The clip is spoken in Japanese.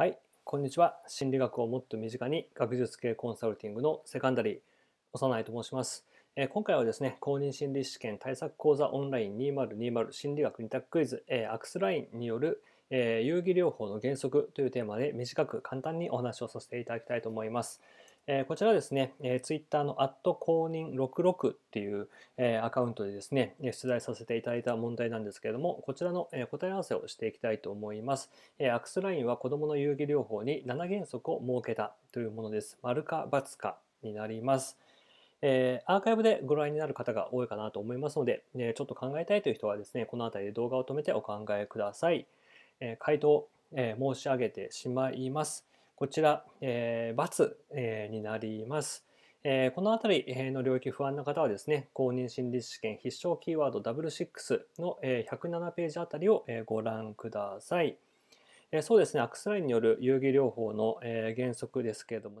はい、こんにちは。心理学をもっと身近に学術系コンサルティングのセカンダリー、幼いと申します。えー、今回はですね、公認心理試験対策講座オンライン2020心理学2択クイズ、えー、アクスラインによる、えー、遊戯療法の原則というテーマで短く簡単にお話をさせていただきたいと思います。えー、こちらですね、えー、Twitter の公認66っていう、えー、アカウントでですね、出題させていただいた問題なんですけれども、こちらの、えー、答え合わせをしていきたいと思います。えー、アクスラインは子供の遊戯療法に7原則を設けたというものです。丸か×かになります。えー、アーカイブでご覧になる方が多いかなと思いますので、えー、ちょっと考えたいという人はですね、この辺りで動画を止めてお考えください。回答、え申し上げてしまいます。こちら、え×、になります。えこのあたりの領域不安な方はですね、公認心理試験必勝キーワード W6 の107ページあたりをご覧ください。そうですね、アクスラインによる遊戯療法の原則ですけれども、